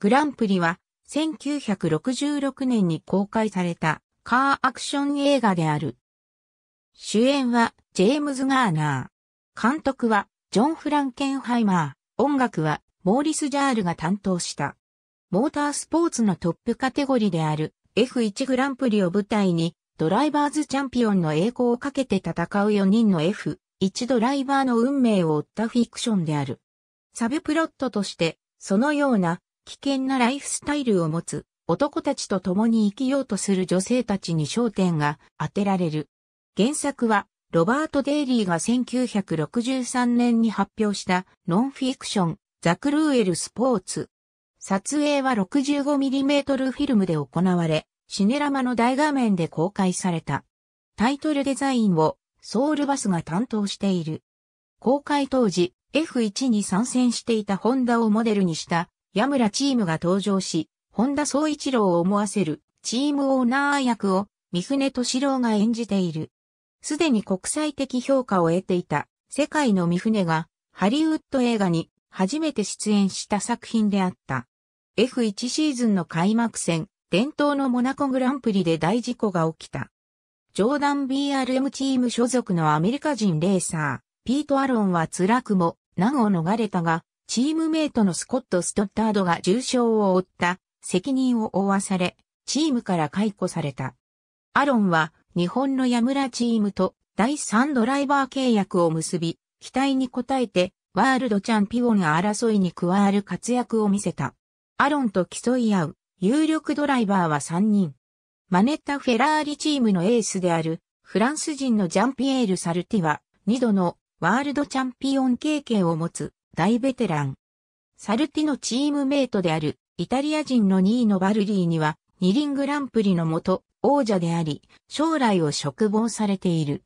グランプリは1966年に公開されたカーアクション映画である。主演はジェームズ・ガーナー。監督はジョン・フランケンハイマー。音楽はモーリス・ジャールが担当した。モータースポーツのトップカテゴリーである F1 グランプリを舞台にドライバーズチャンピオンの栄光をかけて戦う4人の F1 ドライバーの運命を追ったフィクションである。サブプロットとしてそのような危険なライフスタイルを持つ男たちと共に生きようとする女性たちに焦点が当てられる。原作はロバート・デイリーが1963年に発表したノンフィクションザ・クルーエル・スポーツ。撮影は 65mm フィルムで行われ、シネラマの大画面で公開された。タイトルデザインをソウルバスが担当している。公開当時 F1 に参戦していたホンダをモデルにした矢村チームが登場し、本田総一郎を思わせるチームオーナー役を三船敏郎が演じている。すでに国際的評価を得ていた世界の三船がハリウッド映画に初めて出演した作品であった。F1 シーズンの開幕戦、伝統のモナコグランプリで大事故が起きた。ジョーダン BRM チーム所属のアメリカ人レーサー、ピート・アロンは辛くも難を逃れたが、チームメイトのスコット・ストッタードが重傷を負った責任を負わされ、チームから解雇された。アロンは日本のヤムラチームと第3ドライバー契約を結び、期待に応えてワールドチャンピオン争いに加わる活躍を見せた。アロンと競い合う有力ドライバーは3人。マネッタ・フェラーリチームのエースであるフランス人のジャンピエール・サルティは2度のワールドチャンピオン経験を持つ大ベテラン。サルティのチームメイトである、イタリア人の2位のバルディには、二輪グランプリのもと、王者であり、将来を嘱望されている。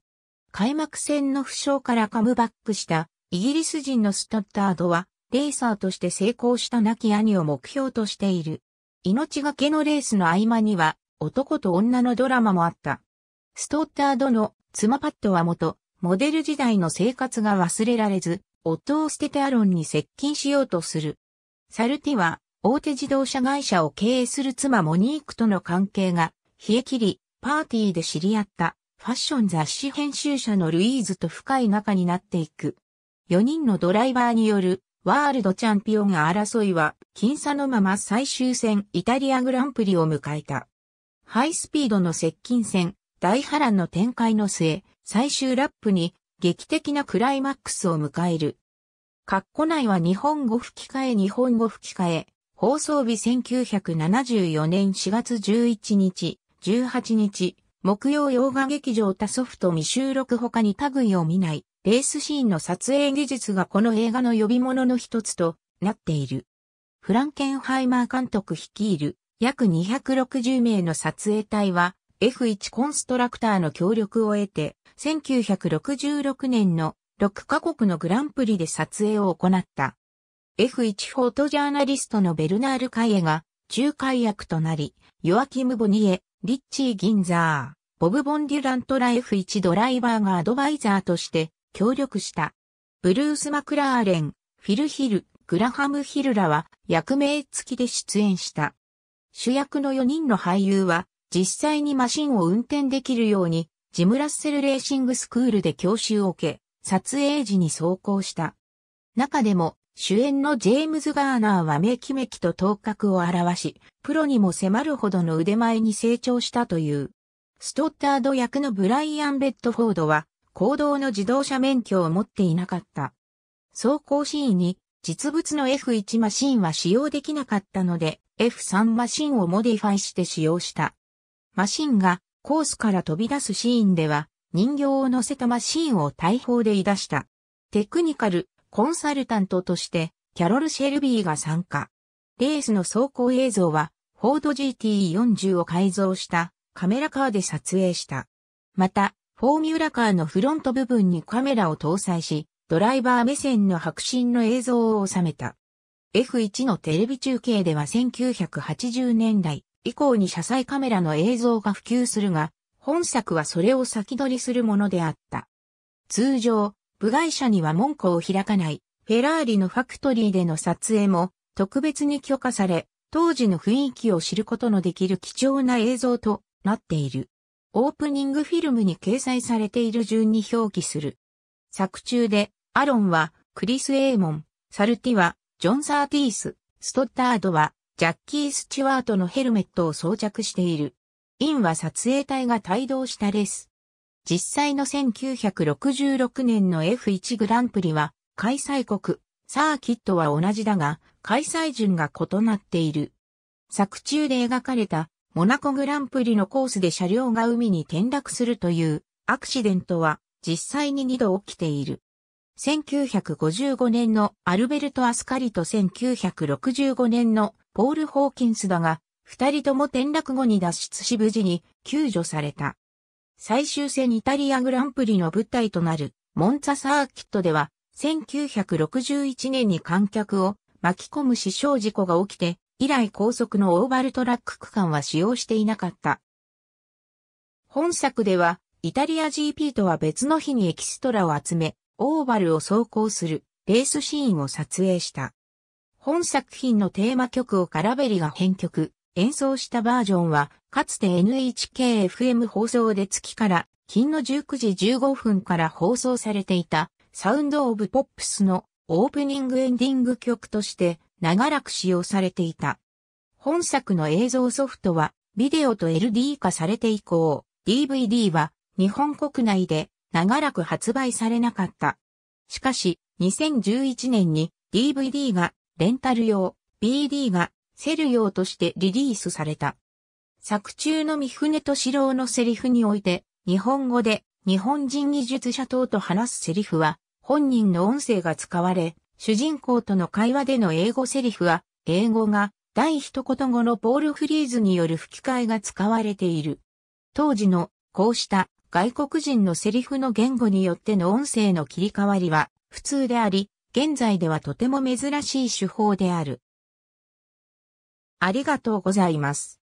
開幕戦の負傷からカムバックしたイギリス人のスタッタードは、レーサーとして成功した亡き兄を目標としている。命がけのレースの合間には、男と女のドラマもあった。ストッタードの妻パッドは元、モデル時代の生活が忘れられず、夫を捨ててアロンに接近しようとする。サルティは、大手自動車会社を経営する妻モニークとの関係が、冷え切り、パーティーで知り合った、ファッション雑誌編集者のルイーズと深い仲になっていく。4人のドライバーによる、ワールドチャンピオン争いは、僅差のまま最終戦イタリアグランプリを迎えた。ハイスピードの接近戦、大波乱の展開の末、最終ラップに劇的なクライマックスを迎える。括弧内は日本語吹き替え日本語吹き替え、放送日1974年4月11日、18日、木曜洋画劇場他ソフト未収録他に類を見ない、レースシーンの撮影技術がこの映画の呼び物の一つとなっている。フランケンハイマー監督率いる約260名の撮影隊は F1 コンストラクターの協力を得て1966年の6カ国のグランプリで撮影を行った。F1 フォートジャーナリストのベルナール・カイエが仲介役となり、ヨアキム・ボニエ、リッチー・ギンザー、ボブ・ボンデュラントラ F1 ドライバーがアドバイザーとして協力した。ブルース・マクラーレン、フィル・ヒル、グラハム・ヒルらは役名付きで出演した。主役の4人の俳優は実際にマシンを運転できるようにジム・ラッセル・レーシングスクールで教習を受け、撮影時に走行した。中でも、主演のジェームズ・ガーナーはメきめきと頭角を表し、プロにも迫るほどの腕前に成長したという。ストッタード役のブライアン・ベッドフォードは、行動の自動車免許を持っていなかった。走行シーンに、実物の F1 マシンは使用できなかったので、F3 マシンをモディファイして使用した。マシンがコースから飛び出すシーンでは、人形を乗せたマシーンを大砲で出した。テクニカル、コンサルタントとして、キャロル・シェルビーが参加。レースの走行映像は、フォード GT40 を改造したカメラカーで撮影した。また、フォーミュラカーのフロント部分にカメラを搭載し、ドライバー目線の白真の映像を収めた。F1 のテレビ中継では1980年代、以降に車載カメラの映像が普及するが、本作はそれを先取りするものであった。通常、部外者には門戸を開かない、フェラーリのファクトリーでの撮影も特別に許可され、当時の雰囲気を知ることのできる貴重な映像となっている。オープニングフィルムに掲載されている順に表記する。作中で、アロンは、クリス・エーモン、サルティは、ジョン・サーティース、ストッタードは、ジャッキー・スチュワートのヘルメットを装着している。インは撮影隊が帯同したレース。実際の1966年の F1 グランプリは、開催国、サーキットは同じだが、開催順が異なっている。作中で描かれた、モナコグランプリのコースで車両が海に転落するというアクシデントは実際に2度起きている。1955年のアルベルト・アスカリと1965年のポール・ホーキンスだが、二人とも転落後に脱出し無事に救助された。最終戦イタリアグランプリの舞台となるモンツァサーキットでは、1961年に観客を巻き込む死傷事故が起きて、以来高速のオーバルトラック区間は使用していなかった。本作では、イタリア GP とは別の日にエキストラを集め、オーバルを走行するレースシーンを撮影した。本作品のテーマ曲をカラベリが編曲、演奏したバージョンは、かつて NHKFM 放送で月から金の19時15分から放送されていた、サウンド・オブ・ポップスのオープニング・エンディング曲として長らく使用されていた。本作の映像ソフトは、ビデオと LD 化されて以降、DVD は日本国内で長らく発売されなかった。しかし、2011年に DVD がレンタル用 BD がセル用としてリリースされた。作中の三船敏郎のセリフにおいて、日本語で日本人技術者等と話すセリフは本人の音声が使われ、主人公との会話での英語セリフは、英語が第一言語のポールフリーズによる吹き替えが使われている。当時のこうした外国人のセリフの言語によっての音声の切り替わりは普通であり、現在ではとても珍しい手法である。ありがとうございます。